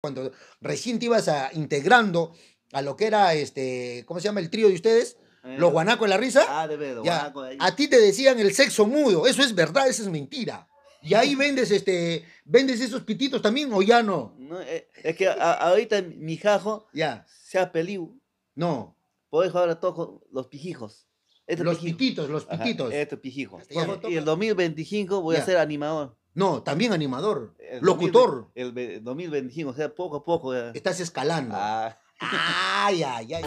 cuando recién te ibas a, integrando a lo que era este, ¿cómo se llama el trío de ustedes? Eh, los guanacos de la risa. Ah, de guanaco de A ti te decían el sexo mudo, eso es verdad, eso es mentira. Y ahí vendes este, vendes esos pititos también o ya no. no eh, es que ahorita mi jajo ya se ha No. Por eso ahora toco los pijijos. Este los pititos, los pititos. estos y el 2025 voy a ser animador. No, también animador, locutor. el 2025, o sea, poco a poco. Estás escalando. Ah. Ay, ay, ay.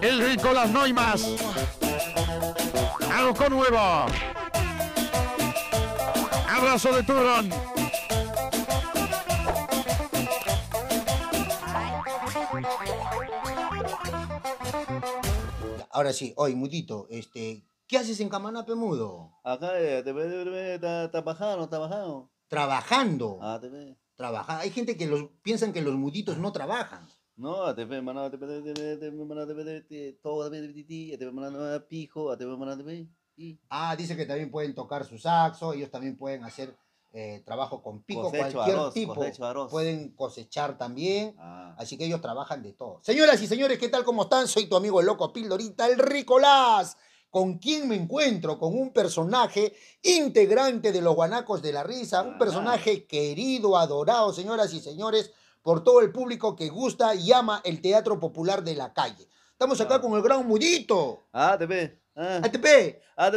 El rico las noimas. Algo nuevo. Abrazo de turrón! Ahora sí, hoy, mudito, este, ¿Qué haces en Camanape Mudo? Acá, te trabajando, trabajando. ¿Trabajando? Ah, te ve. ¿Trabajando? Hay gente que los, piensan que los muditos no trabajan. No, te ve, manada, te ve, te ve, te todo, te ve, te ve, pijo, te ve, te ve. Ah, dice que también pueden tocar su saxo, ellos también pueden hacer eh, trabajo con pico, cosecho cualquier arroz, tipo. Pueden cosechar también. Así que ellos trabajan de todo. Señoras y señores, ¿qué tal? ¿Cómo están? Soy tu amigo el loco Pildorita, el Ricolás con quién me encuentro, con un personaje integrante de los Guanacos de la Risa, un personaje querido, adorado, señoras y señores, por todo el público que gusta y ama el teatro popular de la calle. Estamos acá ah. con el gran Mudito. Ah, te ve. Ah, te Ah,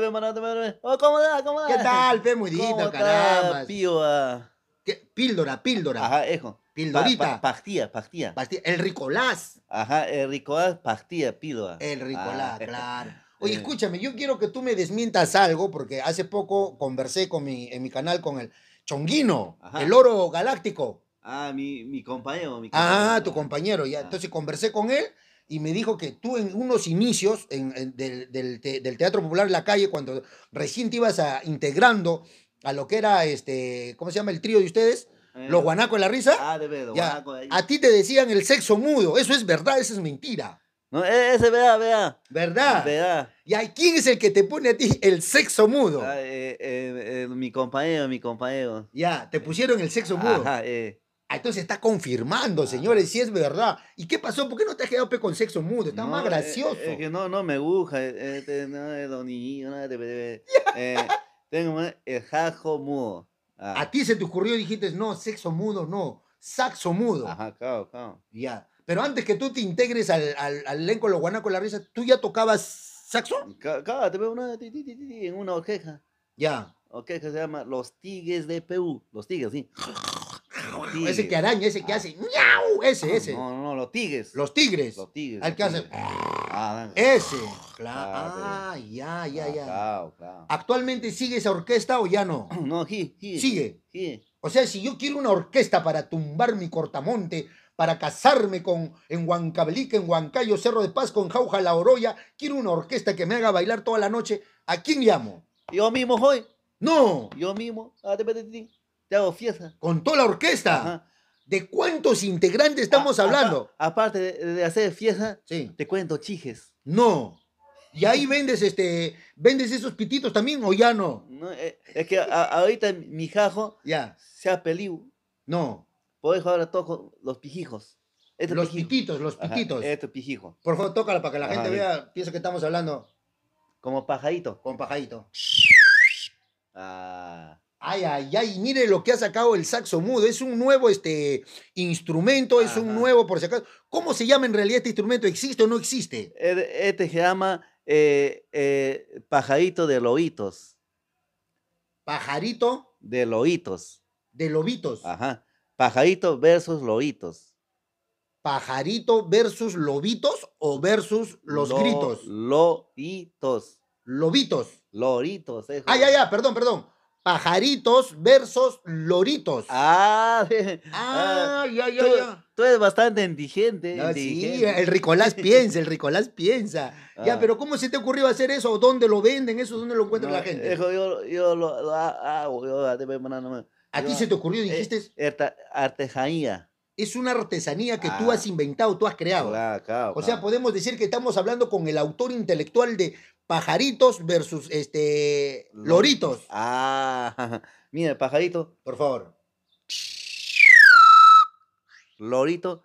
¿cómo da? ¿Cómo da? ¿Qué tal, Pe Mudito, caramba? Pío, ah. ¿Qué? Píldora, píldora. Ajá, hijo. Pildorita. Pa, pa, pastilla, El Ricolás. Ajá, el Ricolás, pastilla, píldora. El Ricolás, ah. claro. Oye, escúchame, yo quiero que tú me desmientas algo, porque hace poco conversé con mi, en mi canal con el Chonguino, el oro galáctico. Ah, mi, compañero, mi Ah, tu compañero. Ya. Entonces conversé con él y me dijo que tú en unos inicios en, del, Teatro Popular de la Calle, cuando recién te ibas a, integrando a lo que era, este, ¿cómo se llama el trío de ustedes? Eh, los guanacos de la risa. Ah, de verdad. A ti te decían el sexo mudo. Eso es verdad, eso es mentira. No, eh, ese, vea, vea. ¿Verdad? ¿Verdad? ¿Y a quién es el que te pone a ti el sexo mudo? Ah, eh, eh, mi compañero, mi compañero. Ya, te pusieron el sexo mudo. Ajá, eh. Ah, entonces está confirmando, señores, si es verdad. ¿Y qué pasó? ¿Por qué no te has quedado con sexo mudo? Está más gracioso. no, no me gusta. Este, no, es lo niño, no, tengo el jajo mudo. Ah. A ti se te ocurrió y dijiste, no, sexo mudo, no, saxo mudo. Ajá, claro, claro. Ya. Pero antes que tú te integres al, al, al elenco Los Guanacos la Risa, ¿tú ya tocabas saxón? Cada te veo una, en una orqueja. Ya. Oqueja se llama Los Tigres de P.U. Los Tigres, sí. Ese que araña, ese que hace ah. miau, ese, ese. No, no, no, los tigres. Los tigres. Los tigres. El que hace. Ah, ese. Claro. Ah, ah, ya, ya, ya. Claro, claro. ¿Actualmente sigue esa orquesta o ya no? No, sí, sí. Sigue. Sí. O sea, si yo quiero una orquesta para tumbar mi cortamonte para casarme con en Huancabelica, en Huancayo, Cerro de Paz, con Jauja, La Oroya. Quiero una orquesta que me haga bailar toda la noche. ¿A quién llamo? Yo mismo, hoy. No. Yo mismo. Ah, te hago fiesta. ¿Con toda la orquesta? ¿De cuántos integrantes estamos hablando? aparte de, hacer fiesta, sí. te cuento chiges. No. ¿Y ahí vendes este vendes esos pititos también o ya no? no eh, es que ahorita mi jajo ya. se ha No. Puedo jugar a todos los pijijos. Este los los piquitos. este pijijo. Por favor, tócala para que la gente vea, piensa que estamos hablando. Como pajadito. Con pajadito. Ah. Ay, ay, ay, mire lo que ha sacado el saxo mudo. Es un nuevo este, instrumento, es un nuevo, por si acaso. ¿Cómo se llama en realidad este instrumento? ¿Existe o no existe? Eh, este se llama eh, eh, pajadito de lobitos. ¿Pajarito? De lobitos. De lobitos. Ajá. Pajarito versus lobitos. Pajarito versus lobitos o versus los gritos. Lobitos. Lobitos. Loritos. Ah, ya, ya, perdón, perdón. Pajaritos versus loritos. Ah, ah, ah ya, ya, tú, ya. Tú eres bastante indigente. Sí, el Ricolás piensa, el Ricolás piensa. Ya, ah. pero ¿cómo se te ocurrió hacer eso? ¿Dónde lo venden? ¿Eso dónde lo encuentra la gente? Hijo, yo, yo, lo, hago, más. ¿A ti se te ocurrió, eh, dijiste? Artesanía. Es una artesanía que tú ah. has inventado, tú has creado. o sea, podemos decir que estamos hablando con el autor intelectual de Pajaritos versus este Loritos. Ah, mira, pajarito. Por favor. Lorito.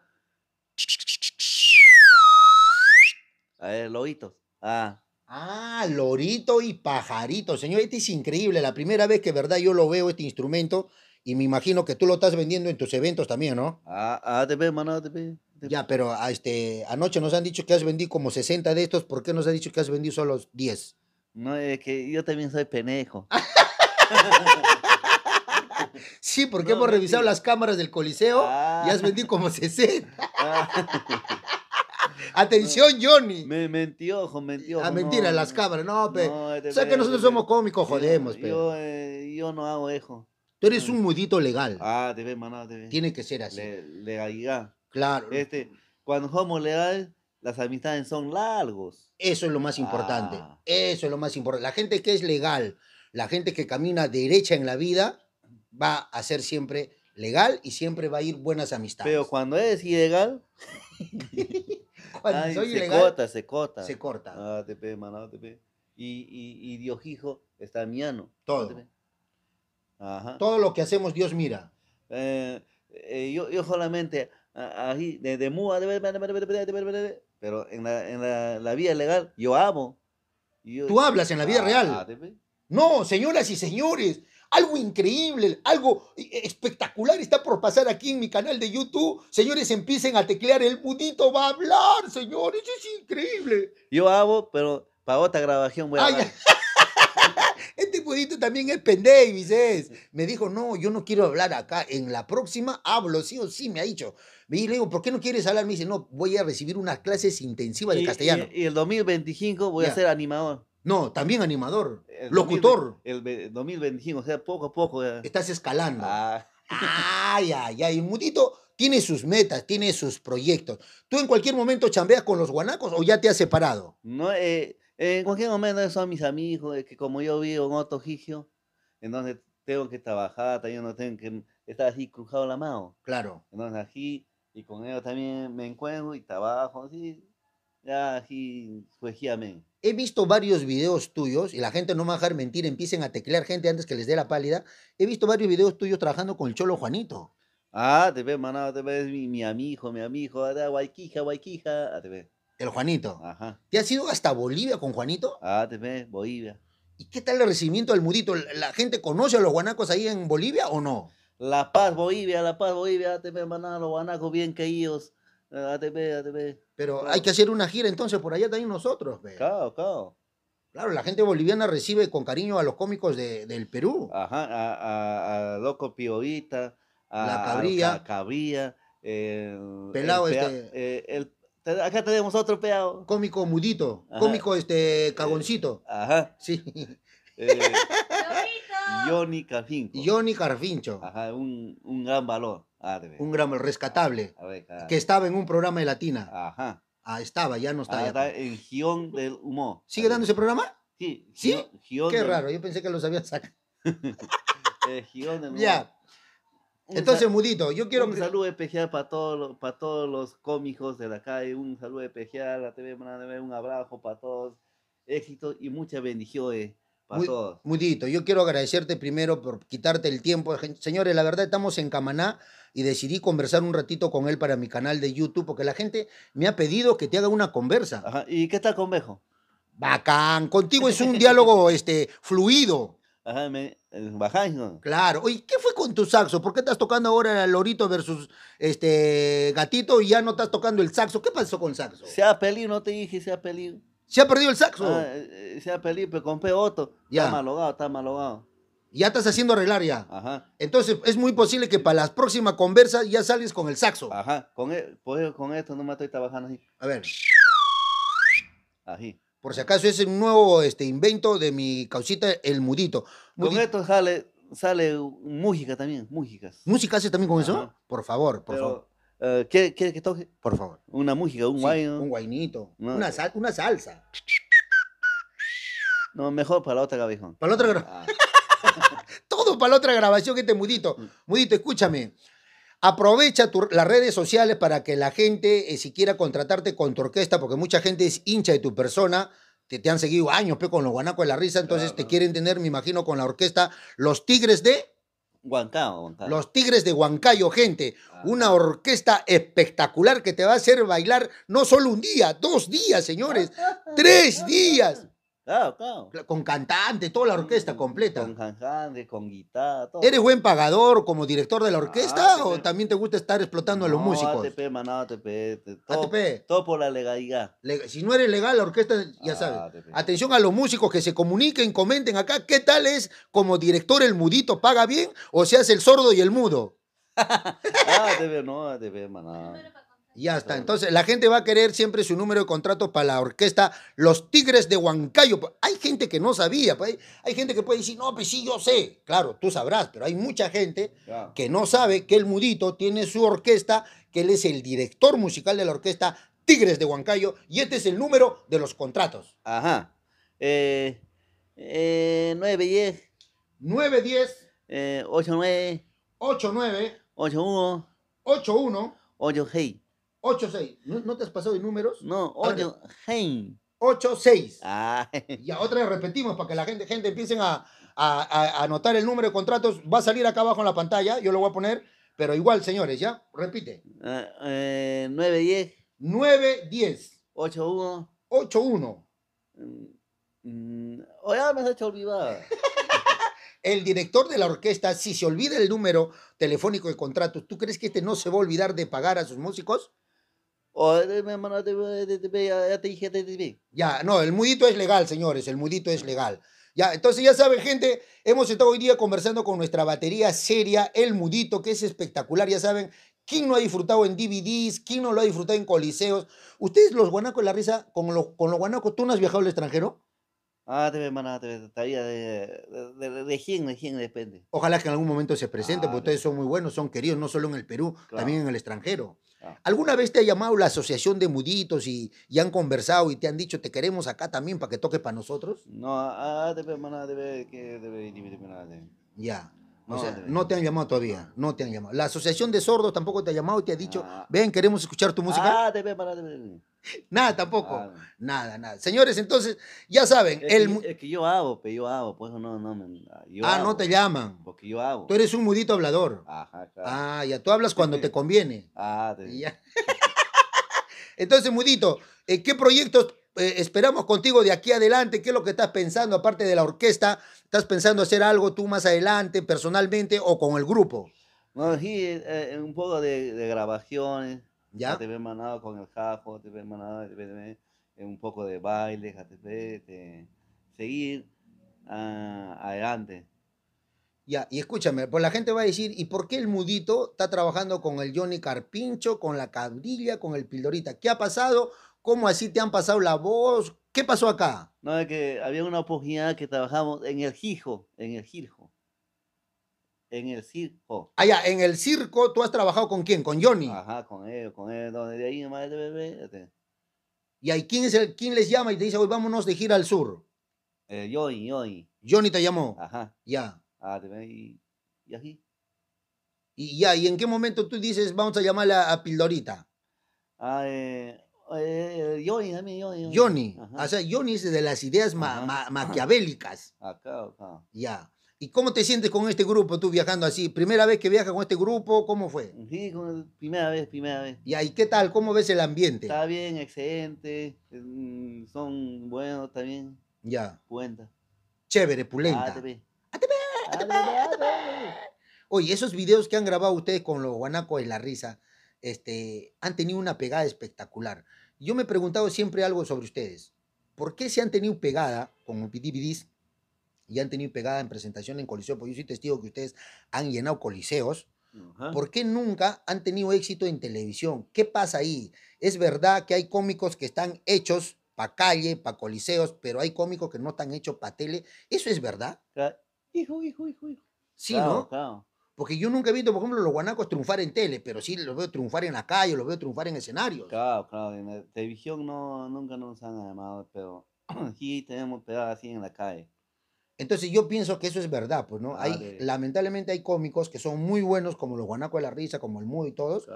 A ver, Loritos. Ah. Ah, lorito y pajarito. Señor, este es increíble. La primera vez que, verdad, yo lo veo, este instrumento. Y me imagino que tú lo estás vendiendo en tus eventos también, ¿no? Ah, ah mano, ATP. Ya, pero a ah, este, anoche nos han dicho que has vendido como 60 de estos. ¿Por qué nos ha dicho que has vendido solo 10? No, es que yo también soy penejo. sí, porque hemos revisado las cámaras del Coliseo y has ah. vendido como 60. Atención, Johnny. Me mentió, mentió. Ah, mentira, las cabras, No, pero... Este, o sea que nosotros este, somos cómicos, jodemos, yo, eh, Yo, no hago eso. Tú eres un mudito legal. Ah, te ves, maná, te ves. Tiene que ser así. legalidad. Claro. Este, cuando somos legales, las amistades son largos. Eso es lo más importante. Ah. Eso es lo más importante. La gente que es legal, la gente que camina derecha en la vida, va a ser siempre legal y siempre va a ir buenas amistades. Pero cuando es ilegal. se corta, se corta. Se corta. Y, y, y, Dios Hijo está miano. Todo. Ajá. Todo lo que hacemos, Dios mira. Eh, eh, yo, solamente, ahí, pero en la, en la, vía legal, yo amo. Tú hablas en la vida ah, real. Ah, no, señoras y señores, algo increíble, algo eh, espectacular está por pasar aquí en mi canal de YouTube. Señores, empiecen a teclear, el budito va a hablar, señores, es increíble. Yo hago, pero para otra grabación voy a Este budito también es pendejo. Me dijo, no, yo no quiero hablar acá. En la próxima hablo, sí o sí, me ha dicho. Y le digo, ¿por qué no quieres hablar? Me dice, no, voy a recibir unas clases intensivas de castellano. Y, el 2025 voy a ser animador. No, también animador, locutor. el 2025, o sea, poco a poco. Estás escalando. Ah. Ay, ay, ay. Mutito tiene sus metas, tiene sus proyectos. ¿Tú en cualquier momento chambeas con los guanacos o ya te has separado? No, eh, eh en cualquier momento son mis amigos, que como yo vivo en otro en entonces tengo que trabajar, también no tengo que estar así crujado la mano. Claro. Entonces aquí, y con ellos también me encuentro y trabajo, así, ya aquí, pues, he visto varios videos tuyos, y la gente no me va a dejar mentir, empiecen a teclear gente antes que les dé la pálida. He visto varios videos tuyos trabajando con el Cholo Juanito. Ah, te ve, maná, te ves mi, mi amigo, mi amigo, ah, guayquija, guayquija, ah, te ve. El Juanito. Ajá. ¿Te has ido hasta Bolivia con Juanito? Ah, te ve, Bolivia. ¿Y qué tal el recibimiento del mudito? ¿La gente conoce a los guanacos ahí en Bolivia o no? La Paz, Bolivia, La Paz, Bolivia, te ve, maná, los guanacos bien caídos, ah, te ve, te ve. Pero hay que hacer una gira entonces por allá también nosotros. Claro, claro. Claro, la gente boliviana recibe con cariño a los cómicos de, del Perú. Ajá, a, a, Loco Pioita. a La Cabrilla. A eh, Pelado este. Eh, acá tenemos otro pelado. Cómico mudito, cómico este eh, cagoncito. Ajá. Sí. Eh, Johnny Carfincho. Johnny Carfincho. Ajá, un, un gran valor un gran rescatable que estaba en un programa de Latina. Ah, estaba, ya no está. está en Gion del Humo. ¿Sigue dando ese programa? Sí. ¿Sí? Qué raro, yo pensé que lo sabía sacar. Eh, Gion Ya. Entonces, Mudito, yo quiero... Un saludo especial para todos, para todos los cómicos de la calle, un saludo especial a TV ver un abrazo para todos, éxito y muchas bendiciones para Muy, todos. Mudito, yo quiero agradecerte primero por quitarte el tiempo. Señores, la verdad estamos en Camaná y decidí conversar un ratito con él para mi canal de YouTube porque la gente me ha pedido que te haga una conversa. Ajá. ¿Y qué tal Convejo? Bacán, contigo es un diálogo este, fluido. Ajá, me, eh, bajáis, ¿no? Claro. ¿Y ¿qué fue con tu saxo? ¿Por qué estás tocando ahora el Lorito versus este Gatito y ya no estás tocando el saxo? ¿Qué pasó con saxo? ha pelido, no te dije, se ha pelido ¿Se ha perdido el saxo? Ah, eh, se ha perdido, pero compré Ya. Está malogado, está malogado. Ya estás haciendo arreglar ya. Ajá. Entonces, es muy posible que para las próximas conversas ya sales con el saxo. Ajá. Con, e, con esto no me estoy trabajando así. A ver. Así. Por si acaso es un nuevo este, invento de mi causita, el mudito. Con esto sale, sale música también, músicas. ¿Música hace también con eso? Por favor, por favor. Eh, que toque? Por favor. Una música, un guayo Un guainito. Una, una salsa. No, mejor para la otra Para la otra grabación. Ah. Todo para la otra grabación que este mudito. Mm. Mudito, escúchame. Aprovecha las redes sociales para que la gente, eh, si quiera contratarte con tu orquesta, porque mucha gente es hincha de tu persona, que te han seguido años con los guanacos de la risa, entonces te quieren tener, me imagino, con la orquesta Los Tigres de... Los Tigres de Huancayo, gente. Ah. Una orquesta espectacular que te va a hacer bailar no solo un día, dos días, señores. tres días. Con cantante, toda la orquesta completa. Con cantante, con guitarra, ¿Eres buen pagador como director de la orquesta o también te gusta estar explotando a los músicos? ATP, maná, ATP. Todo, ATP. Todo por la legalidad. si no eres legal, la orquesta, ya ah, sabes. Atención a los músicos que se comuniquen, comenten acá. ¿Qué tal es como director el mudito? ¿Paga bien o se hace el sordo y el mudo? ah, ATP, no, ATP, maná. Ya está. Entonces, la gente va a querer siempre su número de contrato para la orquesta Los Tigres de Huancayo. Hay gente que no sabía. Pues, hay gente que puede decir, no, pues sí, yo sé. Claro, tú sabrás, pero hay mucha gente que no sabe que el Mudito tiene su orquesta, que él es el director musical de la orquesta Tigres de Huancayo, y este es el número de los contratos. Ajá. Eh, eh, 9, 10. 9, 10. Eh, 8, 9. 8-6. ¿No, te has pasado de números? No, 8. 8-6. Ah. Y otra vez repetimos para que la gente, gente empiecen a, anotar el número de contratos. Va a salir acá abajo en la pantalla, yo lo voy a poner. Pero igual, señores, ¿ya? Repite. 9-10. 9-10. 8-1. 8-1. ya me has hecho olvidar. el director de la orquesta, si se olvida el número telefónico de contratos, ¿tú crees que este no se va a olvidar de pagar a sus músicos? O ya te dije, Ya, no, el mudito es legal, señores, el mudito es legal. Ya, entonces ya saben, gente, hemos estado hoy día conversando con nuestra batería seria, el mudito, que es espectacular, ya saben, ¿Quién no ha disfrutado en DVDs? ¿Quién no lo ha disfrutado en coliseos? Ustedes, los guanacos con la risa, con los, con los guanacos, ¿tú no has viajado al extranjero? Ah, te maná, te de, de, de, de, quién, de depende. Ojalá que en algún momento se presente, ah, porque ustedes son muy buenos, son queridos, no solo en el Perú, también en el extranjero. Ah. ¿Alguna vez te ha llamado la asociación de muditos y, han conversado y te han dicho, te queremos acá también para que toque para nosotros? No, ah, ah te maná, te que Ya no te han llamado todavía, no te han llamado. La Asociación de Sordos tampoco te ha llamado y te ha dicho, ah. ven, queremos escuchar tu música. Ah, nada, tampoco. Ah. Nada, nada. Señores, entonces, ya saben. Es, el... que, que yo hago, pero yo hago, pues no, no ah, no te llaman. Porque yo hago. Tú eres un mudito hablador. Ajá, Ah, ya, tú hablas cuando te conviene. Ah, entonces, mudito, eh, ¿qué proyectos eh, esperamos contigo de aquí adelante. ¿Qué es lo que estás pensando? Aparte de la orquesta, ¿estás pensando hacer algo tú más adelante, personalmente o con el grupo? No, sí, eh, eh, un poco de, grabaciones. ¿Ya? te manado con el jajo, te manado, un poco de baile, seguir ah, adelante. Ya, y escúchame, pues la gente va a decir, ¿y por qué el mudito está trabajando con el Johnny Carpincho, con la Cabrilla, con el Pildorita? ¿Qué ha pasado? ¿Cómo así te han pasado la voz? ¿Qué pasó acá? No, es que había una oportunidad que trabajamos en el Gijo, en el Gijo. En el circo. Ah, ya, en el circo tú has trabajado con quién? ¿Con Johnny? Ajá, con él, con él, donde de ahí nomás de bebé. Este. ¿Y ahí quién, es el, quién les llama y te dice, hoy vámonos de gira al sur? Eh, Johnny, Johnny. Johnny te llamó. Ajá. Ya. Ah, y, y aquí. Y ya, ¿y en qué momento tú dices, vamos a llamar a Pildorita? Ah, eh, eh, Johnny también, Johnny. Johnny. O sea, Johnny es de las ideas maquiavélicas. Acá, acá. Ya. ¿Y cómo te sientes con este grupo tú viajando así? ¿Primera vez que viajas con este grupo? ¿Cómo fue? Sí, primera vez, primera vez. Y ¿y qué tal? ¿Cómo ves el ambiente? Está bien, excelente. Mm, son buenos también. Ya. cuenta Chévere, pulenta. ATP. ATP, ATP, Oye, esos videos que han grabado ustedes con los guanacos y la risa, este, han tenido una pegada espectacular. Yo me he preguntado siempre algo sobre ustedes. ¿Por qué se han tenido pegada con DVDs y han tenido pegada en presentación en Coliseo? Porque yo soy testigo que ustedes han llenado coliseos. ¿Por qué nunca han tenido éxito en televisión? ¿Qué pasa ahí? Es verdad que hay cómicos que están hechos para calle, para coliseos, pero hay cómicos que no están hechos para tele. ¿Eso es verdad? Hijo, hijo, hijo, Sí, ¿no? Porque yo nunca he visto, por ejemplo, los guanacos triunfar en tele, pero sí los veo triunfar en la calle, los veo triunfar en escenarios. Claro, claro, en televisión no, nunca nos han llamado, pero sí tenemos pedazos así en la calle. Entonces yo pienso que eso es verdad, pues, ¿no? Hay, lamentablemente hay cómicos que son muy buenos, como los guanacos de la risa, como el mudo y todos,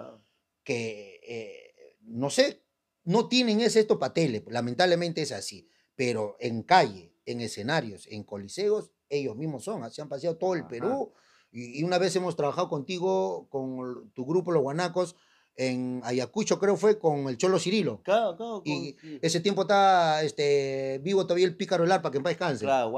que, eh, no sé, no tienen ese esto para tele, lamentablemente es así, pero en calle, en escenarios, en coliseos, ellos mismos son, así han paseado todo el Perú y, una vez hemos trabajado contigo, con tu grupo Los Guanacos, en Ayacucho, creo fue, con el Cholo Cirilo. Claro, claro. Y ese tiempo está este, vivo todavía el pícaro arpa que en paz descanse. Claro,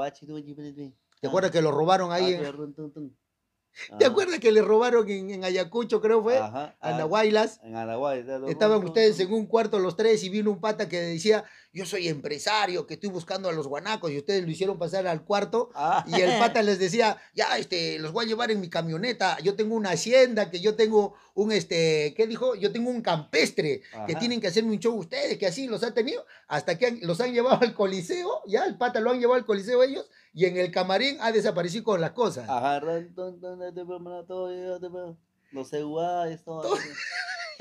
¿Te ah. acuerdas que lo robaron ahí? Ah, ¿Te ah. acuerdas que le robaron en, Ayacucho, creo fue? Ajá, a Anahuaylas. En Anahuaylas. Estaban ustedes en un cuarto los tres y vino un pata que decía, yo soy empresario, que estoy buscando a los guanacos y ustedes lo hicieron pasar al cuarto y el pata les decía, ya, este, los voy a llevar en mi camioneta, yo tengo una hacienda, que yo tengo un, este, ¿qué dijo? Yo tengo un campestre, que tienen que hacerme un show ustedes, que así los ha tenido, hasta que los han llevado al coliseo, ya, el pata lo han llevado al coliseo ellos y en el camarín ha desaparecido con las cosas.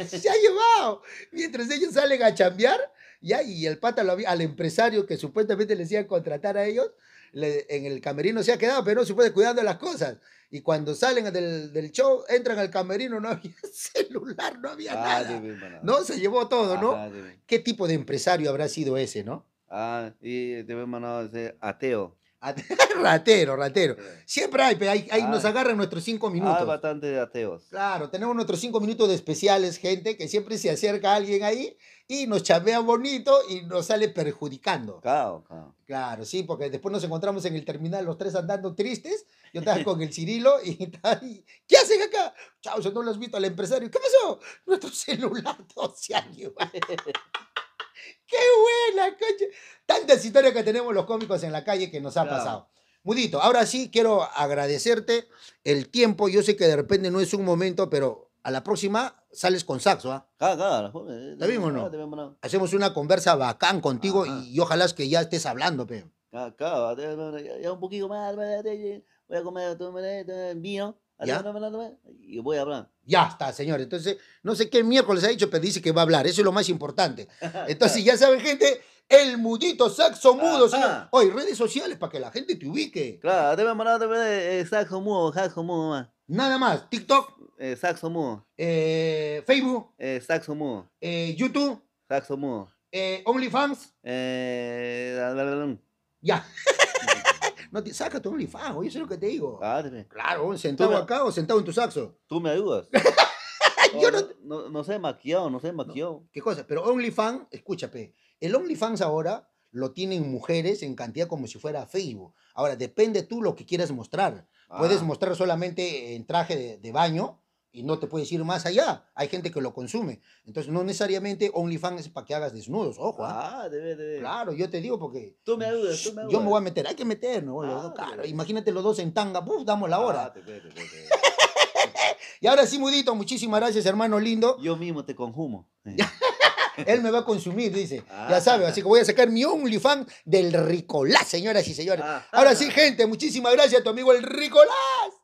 Se ha llevado. Mientras ellos salen a chambear, ya, y el pata lo había, al empresario que supuestamente les decía contratar a ellos, en el camerino se ha quedado, pero no se puede cuidando las cosas. Y cuando salen del, show, entran al camerino, no había celular, no había ah, nada. No, se llevó todo, ¿no? ¿Qué tipo de empresario habrá sido ese, no? Ah, y debe, ese ateo. ratero, ratero. Siempre hay, ahí nos ah. agarran nuestros cinco ah, minutos. Hay bastante ateos. Claro, tenemos nuestros cinco minutos de especiales, gente, que siempre se acerca a alguien ahí y nos chamea bonito y nos sale perjudicando. Claro, claro. Claro, sí, porque después nos encontramos en el terminal los tres andando tristes. Yo estaba con el Cirilo y está, ahí. ¿Qué hacen acá? Chao, yo no los visto al empresario. ¿Qué pasó? Nuestro celular 12 años. ¡Qué buena, coche! Tantas historias que tenemos los cómicos en la calle que nos ha pasado. Mudito, ahora sí quiero agradecerte el tiempo. Yo sé que de repente no es un momento, pero a la próxima sales con saxo, ¿ah? Claro, claro. ¿Te eh, vimos no? Hacemos una conversa bacán contigo y, ojalá es que ya estés hablando, pe. Claro, ya un poquito más, voy a comer vino. ¿Ya? Y voy a hablar. Ya está, señor. Entonces, no sé qué el miércoles ha dicho, pero dice que va a hablar. Eso es lo más importante. Entonces, ya saben, gente, el mudito saxo mudo, Hoy, redes sociales para que la gente te ubique. Claro, te voy a saxo mudo, saxo mudo Nada más. TikTok. Eh, saxo mudo. Eh, Facebook. Eh, saxo mudo. YouTube. Saxo mudo. OnlyFans. ya. No te, saca tu OnlyFans, oye, sé lo que te digo. Claro, sentado acá o sentado en tu saxo. Tú me ayudas. Yo no... No, no, sé maquillado, no sé maquillado. ¿Qué cosa? Pero OnlyFans, escúchame, el OnlyFans ahora lo tienen mujeres en cantidad como si fuera Facebook. Ahora, depende tú lo que quieras mostrar. Puedes ah. mostrar solamente en traje de, de baño y no te puedes ir más allá. Hay gente que lo consume. Entonces, no necesariamente OnlyFans es para que hagas desnudos, ojo. Ah, ah debe, debe. Claro, yo te digo porque. Tú me ayudas, tú me ayudas. Yo me voy a meter, hay que meternos. Ah, claro. Imagínate los dos en tanga, ¡puf! Damos la ah, hora. y ahora sí, Mudito, muchísimas gracias, hermano lindo. Yo mismo te conjumo Él me va a consumir, dice. ya sabe, así que voy a sacar mi OnlyFans del Ricolás, señoras y señores. Ahora sí, gente, muchísimas gracias a tu amigo el Ricolás.